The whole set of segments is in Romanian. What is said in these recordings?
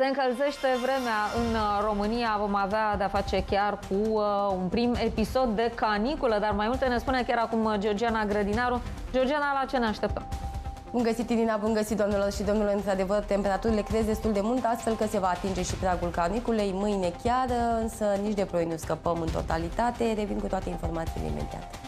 Se încălzește vremea în uh, România, vom avea de-a face chiar cu uh, un prim episod de caniculă, dar mai multe ne spune chiar acum uh, Georgiana Grădinaru. Georgiana, la ce ne așteptăm? Bun găsit, Irina, bun găsit, domnilor și domnilor. Într-adevăr, temperaturile crez destul de mult, astfel că se va atinge și pragul caniculei mâine chiar, însă nici de ploi nu scăpăm în totalitate. Revin cu toate informațiile imediat.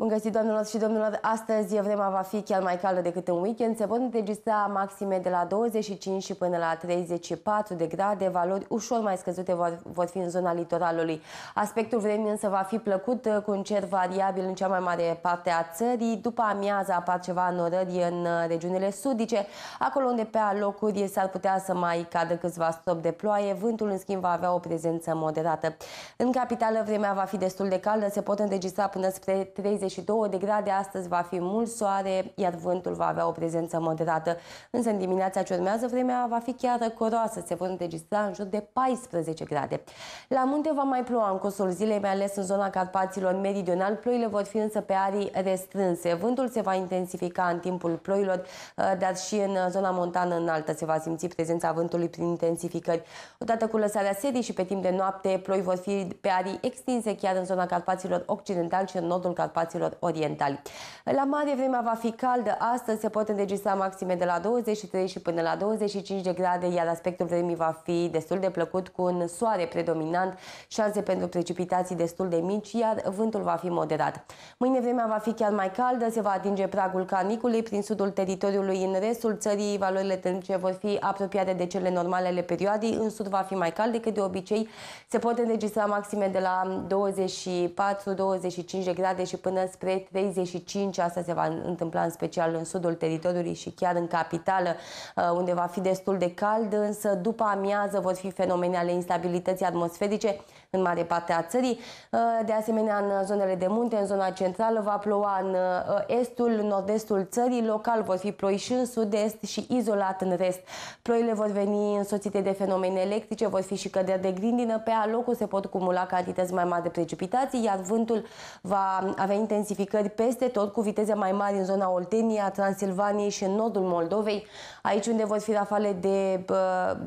Bun găsit, doamnelor și domnilor! Astăzi vremea va fi chiar mai caldă decât în weekend. Se pot înregistra maxime de la 25 și până la 34 de grade. Valori ușor mai scăzute vor, vor fi în zona litoralului. Aspectul vremii însă va fi plăcut, uh, cu un cer variabil în cea mai mare parte a țării. După amiaza apar ceva norări în uh, regiunile sudice, acolo unde pe alocuri s-ar putea să mai cadă câțiva strop de ploaie. Vântul, în schimb, va avea o prezență moderată. În capitală vremea va fi destul de caldă. Se pot înregistra până spre 30 22 de grade, astăzi va fi mult soare, iar vântul va avea o prezență moderată. Însă în dimineața ce urmează, vremea va fi chiar răcoroasă, se vor înregistra în jur de 14 grade. La munte va mai ploua în cursul zilei, mai ales în zona Carpaților meridional. Ploile vor fi însă pe arii restrânse. Vântul se va intensifica în timpul ploilor, eh, dar și în zona montană înaltă se va simți prezența vântului prin intensificări. Odată cu lăsarea serii și pe timp de noapte, ploi vor fi pe arii extinse chiar în zona Carpaților occidental și în nodul Carpaților Pădurilor Orientali. La mare vremea va fi caldă, astăzi se pot înregistra maxime de la 23 și până la 25 de grade, iar aspectul vremii va fi destul de plăcut cu un soare predominant, șanse pentru precipitații destul de mici, iar vântul va fi moderat. Mâine vremea va fi chiar mai caldă, se va atinge pragul canicului prin sudul teritoriului în restul țării, valorile termice vor fi apropiate de cele normale ale perioadei, în sud va fi mai cald decât de obicei, se pot înregistra maxime de la 24-25 de grade și până spre 35, asta se va întâmpla în special în sudul teritoriului și chiar în capitală, uh, unde va fi destul de cald, însă după amiază vor fi fenomene ale instabilității atmosferice în mare parte a țării. Uh, de asemenea, în zonele de munte, în zona centrală, va ploua în uh, estul, nord-estul țării, local vor fi ploi și în sud-est și izolat în rest. Ploile vor veni însoțite de fenomene electrice, vor fi și căderi de grindină, pe alocul se pot cumula cantități mai mari de precipitații, iar vântul va avea intensitate intensificări peste tot cu viteze mai mari în zona Oltenia, Transilvaniei și în nodul Moldovei, aici unde vor fi rafale de,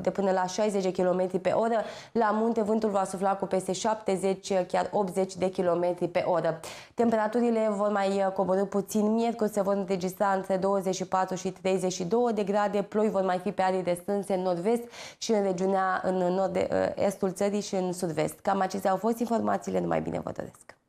de până la 60 km pe oră. La munte vântul va sufla cu peste 70, chiar 80 de km pe oră. Temperaturile vor mai uh, coborâ puțin miercuri, se vor înregistra între 24 și 32 de grade, ploi vor mai fi pe arii strânse în nord-vest și în regiunea în nord-estul uh, țării și în sud-vest. Cam acestea au fost informațiile, numai bine vă doresc!